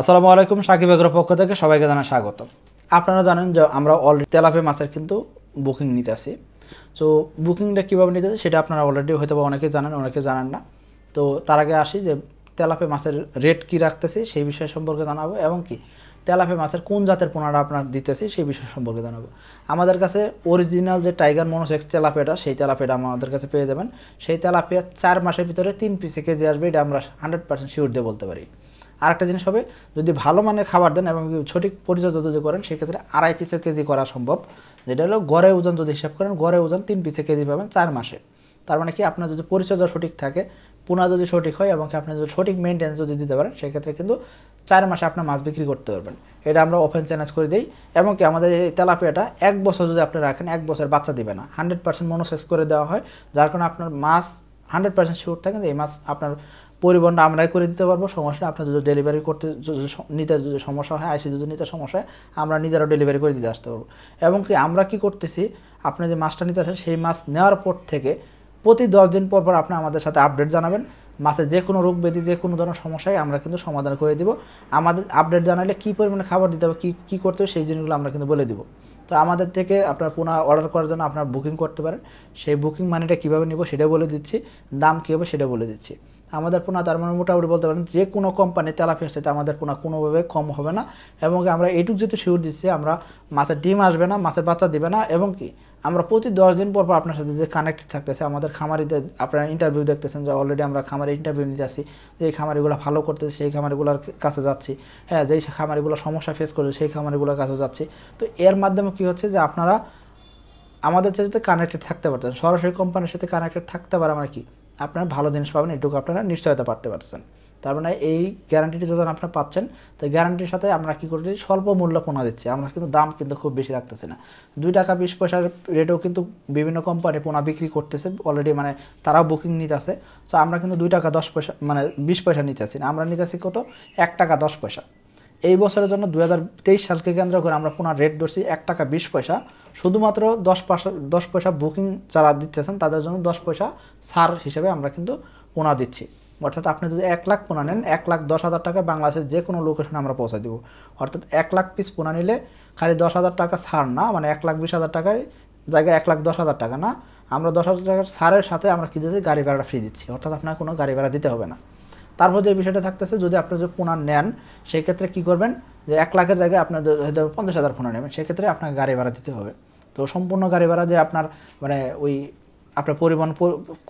আসসালামু আলাইকুম সাকিব এগ্র পক্ষ থেকে সবাইকে জানা স্বাগত আপনারা জানেন যে আমরা অলরেডি তেলাপে মাছের কিন্তু বুকিং নিতে আসি তো বুকিংটা কীভাবে নিতে সেটা আপনারা অলরেডি হয়তো বা অনেকে জানেন অনেকে জানেন না তো তার আগে আসি যে তেলাপে মাছের রেট কি রাখতেছি সেই বিষয় সম্পর্কে জানাবো এবং কি তেলাপে মাছের কোন জাতের পোনাটা আপনার দিতেছি সেই বিষয় সম্পর্কে জানাবো আমাদের কাছে অরিজিনাল যে টাইগার মনোসেক্স তেলাপেটা সেই তেলাপেটা আমাদের কাছে পেয়ে যাবেন সেই তেলাপিয়া চার মাসের ভিতরে তিন পিসি কেজি আসবে এটা আমরা হান্ড্রেড পার্সেন্ট শিওর দিয়ে বলতে পারি আরেকটা জিনিস হবে যদি ভালো মানের খাবার দেন এবং সঠিক পরিচর্যা যদি করেন সেক্ষেত্রে আড়াই পিসে কেজি করা সম্ভব যেটা হলো গড়ে ওজন যদি হিসাব করেন গড়ে ওজন তিন পিসে কেজি পাবেন চার মাসে তার মানে কি আপনার যদি পরিচর্যা সঠিক থাকে পুনা যদি সঠিক হয় এবং আপনি যদি সঠিক মেনটেন্স যদি দিতে পারেন সেক্ষেত্রে কিন্তু চার মাসে আপনার মাছ বিক্রি করতে পারবেন এটা আমরা ওপেন চ্যানেজ করে দিই এবং কি আমাদের এই তেলাপিয়াটা এক বছর যদি আপনি রাখেন এক বছর বাচ্চা দিবে না হান্ড্রেড পার্সেন্ট মনোসেক্স করে দেওয়া হয় যার কারণে আপনার মাছ হান্ড্রেড পার্সেন্ট শিওর থাকেন এই মাছ আপনার পরিবহন আমরাই করে দিতে পারবো সমস্যা আপনার যদি ডেলিভারি করতে নিতে যদি সমস্যা হয় আইসি যদি নিতে সমস্যা হয় আমরা নিজেরাও ডেলিভারি করে দিতে আসতে পারবো এবং কি আমরা কি করতেছি আপনি যে মাছটা নিতে আসেন সেই মাছ নেওয়ার পর থেকে প্রতি দশ দিন পর পর আপনি আমাদের সাথে আপডেট জানাবেন মাছের যে কোনো রোগ ব্যাধি যে কোনো ধরনের সমস্যায় আমরা কিন্তু সমাধান করে দিব আমাদের আপডেট জানালে কী পরিমাণে খাবার দিতে হবে কী কী করতে হবে সেই জিনিসগুলো আমরা কিন্তু বলে দিব তো আমাদের থেকে আপনার পুনঃ অর্ডার করার জন্য আপনার বুকিং করতে পারেন সেই বুকিং মানিটা কীভাবে নেব সেটা বলে দিচ্ছি দাম কী হবে সেটা বলে দিচ্ছি আমাদের পোনা তার মানে মোটামুটি বলতে পারেন যে কোনো কোম্পানি তেলাপিয়া সাথে আমাদের পোনা কোনোভাবে কম হবে না এবং আমরা এইটুক যেহেতু শিউর দিচ্ছি আমরা মাছের ডিম আসবে না মাছের বাচ্চা দিবে না এবং কি আমরা প্রতি দশ দিন পর পর আপনার সাথে যে কানেক্টেড থাকতেছে আমাদের খামারিতে আপনারা ইন্টারভিউ দেখতেছেন যে অলরেডি আমরা খামারে ইন্টারভিউ নিতে আসি যে খামারিগুলো ভালো করতেছে সেই খামারিগুলোর কাছে যাচ্ছি হ্যাঁ যেই খামারিগুলো সমস্যা ফেস করছে সেই খামারিগুলোর কাছে যাচ্ছি তো এর মাধ্যমে কি হচ্ছে যে আপনারা আমাদের সাথে কানেক্টেড থাকতে পারতেন সরাসরি কোম্পানির সাথে কানেক্টেড থাকতে পারে মানে আমরা কি আপনার ভালো জিনিস পাবেন এটুকু আপনারা নিশ্চয়তা পারতে পারছেন তার মানে এই গ্যারান্টিটি যখন আপনারা পাচ্ছেন তো গ্যারান্টির সাথে আমরা কি করছি স্বল্প মূল্য পোনা দিচ্ছি আমরা কিন্তু দাম কিন্তু খুব বেশি রাখতেছি না দুই টাকা বিশ পয়সার রেটেও কিন্তু বিভিন্ন কোম্পানি পোনা বিক্রি করতেছে অলরেডি মানে তারাও বুকিং নিতেছে তো আমরা কিন্তু দুই টাকা দশ পয়সা মানে বিশ পয়সা নিতেছি না আমরা নিতেছি কত এক টাকা দশ পয়সা এই বছরের জন্য দু সালকে কেন্দ্র করে আমরা পুনঃ রেট ধরছি এক টাকা বিশ পয়সা শুধুমাত্র দশ পয়সা দশ পয়সা বুকিং যারা দিতেছেন তাদের জন্য দশ পয়সা ছাড় হিসেবে আমরা কিন্তু পোনা দিচ্ছি অর্থাৎ আপনি যদি এক লাখ পোনা নেন এক লাখ দশ হাজার টাকা বাংলাদেশের যে কোনো লোকেশনে আমরা পৌঁছে দেবো অর্থাৎ এক লাখ পিস পোনা নিলে খালি দশ হাজার টাকা ছাড় না মানে এক লাখ বিশ হাজার টাকায় জায়গায় এক লাখ দশ হাজার টাকা না আমরা দশ হাজার টাকার ছাড়ের সাথে আমরা কী দিচ্ছি গাড়ি ভাড়া ফ্রি দিচ্ছি অর্থাৎ আপনার কোনো গাড়ি ভাড়া দিতে হবে না তারপর যে বিষয়টা থাকতেছে যদি আপনি যদি পোনা নেন সেই ক্ষেত্রে কী করবেন যে এক লাখের জায়গায় আপনার হয়তো পঞ্চাশ হাজার পোনা নেবেন সেক্ষেত্রে আপনাকে গাড়ি ভাড়া দিতে হবে তো সম্পূর্ণ গাড়ি ভাড়া যে আপনার মানে ওই আপনার পরিবহন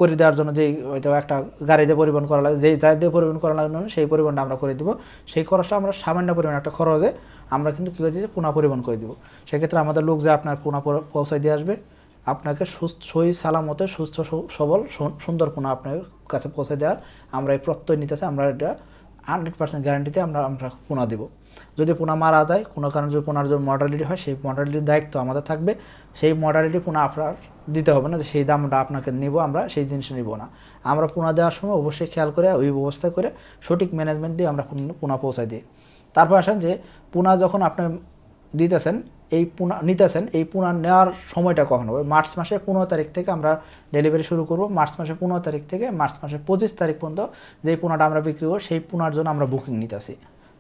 করে দেওয়ার জন্য যেই হয়তো একটা গাড়ি দিয়ে পরিবহন করা লাগে যেই জায়গা দিয়ে পরিবহন করা লাগবে সেই পরিবহনটা আমরা করে দেবো সেই খরচটা আমরা সামান্য পরিমাণ একটা খরচে আমরা কিন্তু কী করে দিচ্ছি পোনা পরিবহন করে দেবো সেক্ষেত্রে আমাদের লোক যে আপনার পোনা পৌঁছায় দিয়ে আসবে আপনাকে সহি সালামতে সুস্থ সবল সুন্দর কোনো আপনার কাছে পৌঁছে দেওয়ার আমরা এই প্রত্যয় নিতেছে আমরা এটা হান্ড্রেড পার্সেন্ট গ্যারান্টিতে আমরা আমরা পোনা দেবো যদি পোনা মারা যায় কোনো কারণে যদি পোনার যদি মর্টালিটি হয় সেই মর্টালিটির দায়িত্ব আমাদের থাকবে সেই মর্টালিটি পোনা আপনার দিতে হবে না যে সেই দামটা আপনাকে নিব আমরা সেই জিনিস নিব না আমরা পোনা দেওয়ার সময় অবশ্যই খেয়াল করে ওই ব্যবস্থা করে সঠিক ম্যানেজমেন্ট দিয়ে আমরা পোনা পৌঁছাই দিই তারপর আসেন যে পোনা যখন আপনি দিতেছেন এই পুনা নিতেছেন এই পুনা নেওয়ার সময়টা কখন হবে মার্চ মাসের পনেরো তারিখ থেকে আমরা ডেলিভারি শুরু করব মার্চ মাসের পনেরো তারিখ থেকে মার্চ মাসের পঁচিশ তারিখ পর্যন্ত যেই পোনাটা আমরা বিক্রি করবো সেই পোনার জন্য আমরা বুকিং নিতেছি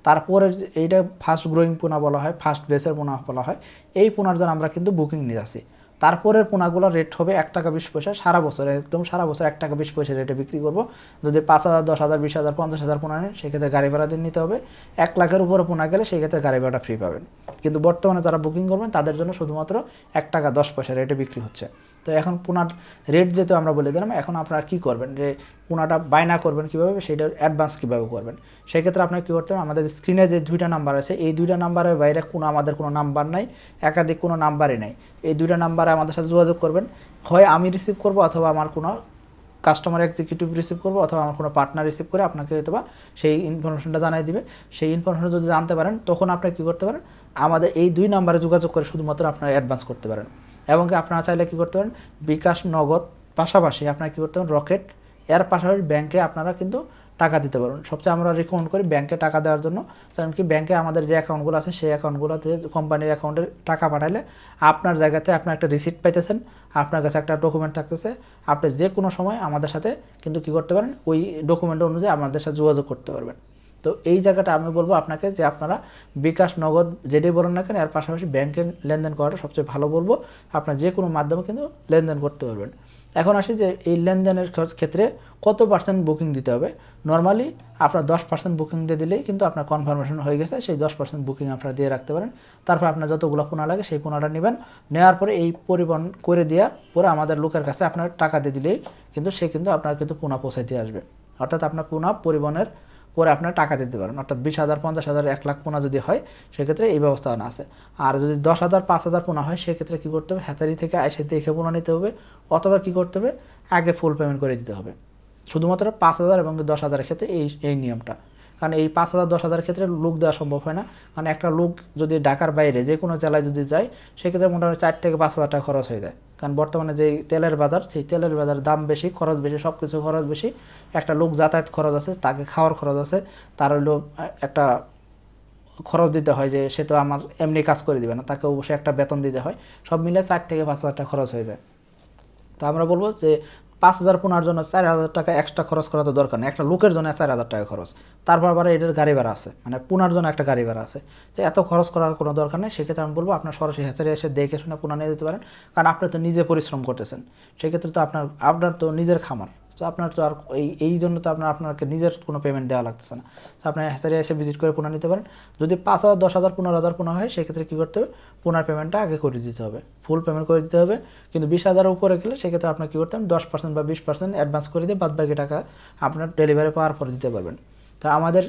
তারপরে এইটা ফার্স্ট গ্রোয়িং পোনা বলা হয় ফার্স্ট বেসের পোনা বলা হয় এই পোনার জন্য আমরা কিন্তু বুকিং নিতেছি তারপরের পোনাগুলোর রেট হবে এক টাকা বিশ পয়সা সারা বছর একদম সারা বছর এক টাকা বিশ পয়সা রেটে বিক্রি করব যদি পাঁচ হাজার দশ হাজার বিশ হাজার পঞ্চাশ হাজার পোনা নেন সেক্ষেত্রে গাড়ি ভাড়া দিন নিতে হবে এক লাখের উপরে পোনা গেলে সেক্ষেত্রে গাড়ি ভাড়া ফ্রি পাবেন কিন্তু বর্তমানে যারা বুকিং করবেন তাদের জন্য শুধুমাত্র এক টাকা দশ পয়সা রেটে বিক্রি হচ্ছে তো এখন পোনার রেট যেহেতু আমরা বলে দিলাম এখন আপনারা কী করবেন যে পোনাটা বায়না করবেন কীভাবে সেটা অ্যাডভান্স কীভাবে করবেন সেক্ষেত্রে আপনার কী করতে হবে আমাদের স্ক্রিনে যে দুইটা নাম্বার আছে এই দুইটা নাম্বারের বাইরে কোনো আমাদের কোনো নাম্বার নাই একাধিক কোনো নাম্বারই নাই এই দুইটা নাম্বারে আমাদের সাথে যোগাযোগ করবেন হয় আমি রিসিভ করব অথবা আমার কোনো কাস্টমার এক্সিকিউটিভ রিসিভ করবো অথবা আমার কোনো পার্টনার রিসিভ করে আপনাকে হয়তো বা সেই ইনফরমেশনটা জানাই দিবে সেই ইনফরমেশন যদি জানতে পারেন তখন আপনি কী করতে পারেন আমাদের এই দুই নাম্বারে যোগাযোগ করে শুধুমাত্র আপনারা অ্যাডভান্স করতে পারেন এবং আপনারা চাইলে কী করতে পারেন বিকাশ নগদ পাশাপাশি আপনারা কী করতে পারেন রকেট এর পাশাপাশি ব্যাংকে আপনারা কিন্তু টাকা দিতে পারেন সবচেয়ে আমরা রেকমেন্ড করি ব্যাংকে টাকা দেওয়ার জন্য কারণ কি ব্যাংকে আমাদের যে অ্যাকাউন্টগুলো আছে সেই অ্যাকাউন্টগুলোতে কোম্পানির অ্যাকাউন্টে টাকা পাঠালে আপনার জায়গাতে আপনার একটা রিসিপ্ট পাইতেছেন আপনার কাছে একটা ডকুমেন্ট থাকতেছে আপনি যে কোনো সময় আমাদের সাথে কিন্তু কী করতে পারেন ওই ডকুমেন্ট অনুযায়ী আমাদের সাথে যোগাযোগ করতে পারবেন তো এই জায়গাটা আমি বলবো আপনাকে যে আপনারা বিকাশ নগদ যেটাই বলেন না কেন এর পাশাপাশি ব্যাংকের লেনদেন করাটা সবচেয়ে ভালো বলবো আপনার যে কোনো মাধ্যমে কিন্তু লেনদেন করতে পারবেন এখন আসি যে এই লেনদেনের ক্ষেত্রে কত পার্সেন্ট বুকিং দিতে হবে নর্মালি আপনার দশ পার্সেন্ট বুকিং দিয়ে দিলেই কিন্তু আপনার কনফার্মেশন হয়ে গেছে সেই দশ পার্সেন্ট বুকিং আপনারা দিয়ে রাখতে পারেন তারপর আপনার যতগুলো পোনা লাগে সেই পোনাটা নেবেন নেওয়ার পরে এই পরিবহন করে দেওয়ার পরে আমাদের লোকের কাছে আপনার টাকা দিয়ে দিলেই কিন্তু সে কিন্তু আপনার কিন্তু পোনা পৌঁছাইতে আসবে অর্থাৎ আপনার পোনা পরিবহনের পরে আপনারা টাকা দিতে পারেন অর্থাৎ বিশ হাজার পঞ্চাশ হাজার এক লাখ পোনা যদি হয় সেক্ষেত্রে এই ব্যবস্থাপনা আছে আর যদি দশ হাজার পাঁচ হাজার পোনা হয় সেক্ষেত্রে কী করতে হবে হ্যাচারি থেকে এসে দেখে পোনা নিতে হবে অথবা কী করতে হবে আগে ফুল পেমেন্ট করে দিতে হবে শুধুমাত্র পাঁচ হাজার এবং দশ হাজারের ক্ষেত্রে এই এই নিয়মটা কারণ এই পাঁচ হাজার দশ হাজার ক্ষেত্রে লোক দেওয়া সম্ভব হয় না কারণ একটা লোক যদি ঢাকার বাইরে যে কোনো জেলায় যদি যায় সেক্ষেত্রে মোটামুটি চার থেকে পাঁচ হাজার টাকা খরচ হয়ে যায় কারণ বর্তমানে যে তেলের বাজার সেই তেলের বাজার দাম বেশি খরচ বেশি সব কিছু খরচ বেশি একটা লোক যাতায়াত খরচ আছে তাকে খাওয়ার খরচ আছে তার হলো একটা খরচ দিতে হয় যে সে তো আমার এমনি কাজ করে দিবে না তাকে অবশ্যই একটা বেতন দিতে হয় সব মিলে চার থেকে পাঁচ হাজার টাকা খরচ হয়ে যায় তো আমরা বলবো যে পাঁচ হাজার পোনার জন্য চার হাজার টাকা এক্সট্রা খরচ করা তো দরকার নেই একটা লোকের জন্য চার হাজার টাকা খরচ তারপর আবার এটার গাড়ি ভাড়া আছে মানে পোনার জন্য একটা গাড়ি ভাড়া আছে তো এত খরচ করার কোনো দরকার নেই সেক্ষেত্রে আমি বলবো আপনার সরাসরি হেঁচারে এসে দেখে শুনে পোনা নিয়ে দিতে পারেন কারণ আপনি তো নিজে পরিশ্রম করতেছেন সেক্ষেত্রে তো আপনার আপনার তো নিজের খামার তো আপনার তো আর এই এই জন্য তো আপনার আপনাকে নিজের কোনো পেমেন্ট দেওয়া লাগতেছে না তো আপনার হ্যাচারি এসে ভিজিট করে পুনঃ নিতে পারেন যদি পাঁচ হাজার দশ হাজার পনেরো হাজার পুনঃ হয় সেক্ষেত্রে কী করতে হবে পুনর পেমেন্টটা আগে করে দিতে হবে ফুল পেমেন্ট করে দিতে হবে কিন্তু বিশ হাজার উপরে গেলে সেক্ষেত্রে আপনার কী করতে হবে দশ পার্সেন্ট বা বিশ পার্সেন্ট অ্যাডভান্স করে দিয়ে বাদ বাকি টাকা আপনার ডেলিভারি পাওয়ার পরে দিতে পারবেন তা আমাদের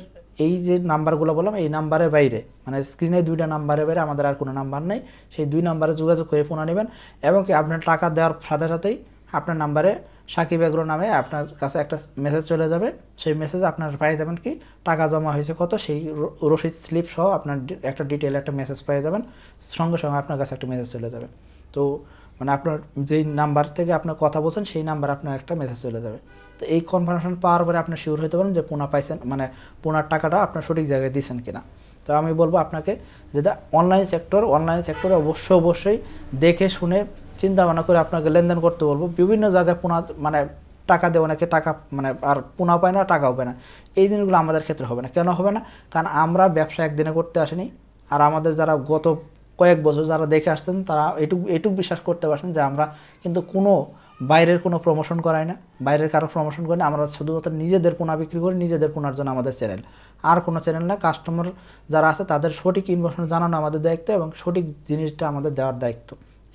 এই যে নাম্বারগুলো বললাম এই নাম্বারের বাইরে মানে স্ক্রিনে দুইটা নাম্বারের বাইরে আমাদের আর কোনো নাম্বার নেই সেই দুই নাম্বারে যোগাযোগ করে ফোন নেবেন এবং কি আপনার টাকা দেওয়ার সাথে সাথেই আপনার নাম্বারে সাকিব এগ্রো নামে আপনার কাছে একটা মেসেজ চলে যাবে সেই মেসেজ আপনার পেয়ে যাবেন কি টাকা জমা হয়েছে কত সেই রসিদ স্লিপ সহ আপনার একটা ডিটেল একটা মেসেজ পেয়ে যাবেন সঙ্গে সঙ্গে আপনার কাছে একটা মেসেজ চলে যাবে তো মানে আপনার যেই নাম্বার থেকে আপনার কথা বলছেন সেই নাম্বার আপনার একটা মেসেজ চলে যাবে তো এই কনফার্মেশন পাওয়ার পরে আপনার শিওর হতে পারেন যে পোনা পাইছেন মানে পোনার টাকাটা আপনার সঠিক জায়গায় দিয়েছেন কিনা তো আমি বলবো আপনাকে যেটা অনলাইন সেক্টর অনলাইন সেক্টরে অবশ্যই অবশ্যই দেখে শুনে চিন্তা ভাবনা করে আপনাকে লেনদেন করতে বলবো বিভিন্ন জায়গায় পুনা মানে টাকা দেয় অনেকে টাকা মানে আর পুনা পায় না টাকাও পায় না এই জিনিসগুলো আমাদের ক্ষেত্রে হবে না কেন হবে না কারণ আমরা ব্যবসা একদিনে করতে আসেনি আর আমাদের যারা গত কয়েক বছর যারা দেখে আসতেন তারা এটুকু এটুকু বিশ্বাস করতে পারছেন যে আমরা কিন্তু কোনো বাইরের কোনো প্রমোশন করাই না বাইরের কারো প্রমোশন করি না আমরা শুধুমাত্র নিজেদের পোনা বিক্রি করি নিজেদের পোনার জন্য আমাদের চ্যানেল আর কোনো চ্যানেল না কাস্টমার যারা আছে তাদের সঠিক ইনফরমেশন জানানো আমাদের দায়িত্ব এবং সঠিক জিনিসটা আমাদের দেওয়ার দায়িত্ব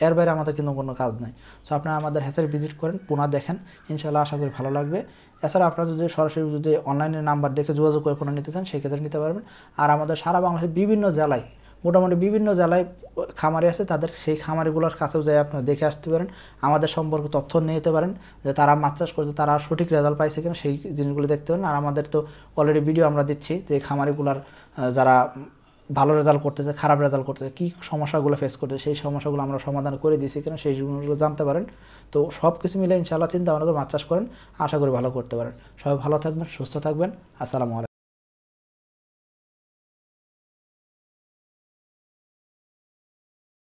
এর বাইরে আমাদের কিন্তু কোনো কাজ নাই সো আপনারা আমাদের হ্যাচারি ভিজিট করেন পুনা দেখেন ইনশাল্লাহ আশা করি ভালো লাগবে এছাড়া আপনারা যদি সরাসরি যদি অনলাইনে নাম্বার দেখে যোগাযোগ করে কোনো নিতে চান সেক্ষেত্রে নিতে পারবেন আর আমাদের সারা বাংলাদেশের বিভিন্ন জেলায় মোটামুটি বিভিন্ন জেলায় খামারি আছে তাদের সেই খামারিগুলোর কাছেও যাই আপনারা দেখে আসতে পারেন আমাদের সম্পর্কে তথ্য নিতে পারেন যে তারা মাছ চাষ করছে তারা সঠিক রেজাল্ট পাইছে কিনা সেই জিনিসগুলো দেখতে পারেন আর আমাদের তো অলরেডি ভিডিও আমরা দিচ্ছি যে খামারিগুলার যারা ভালো রেজাল্ট করতেছে খারাপ রেজাল্ট করতেছে কী সমস্যাগুলো ফেস করতেছে সেই সমস্যাগুলো আমরা সমাধান করে দিয়েছি কিনা সেইগুলো জানতে পারেন তো সব কিছু মিলে ইনশাআল্লাহ চিন্তা ভাবনা করে মাছ চাষ করেন আশা করি ভালো করতে পারেন সবাই ভালো থাকবেন সুস্থ থাকবেন আসসালামু আলাইকুম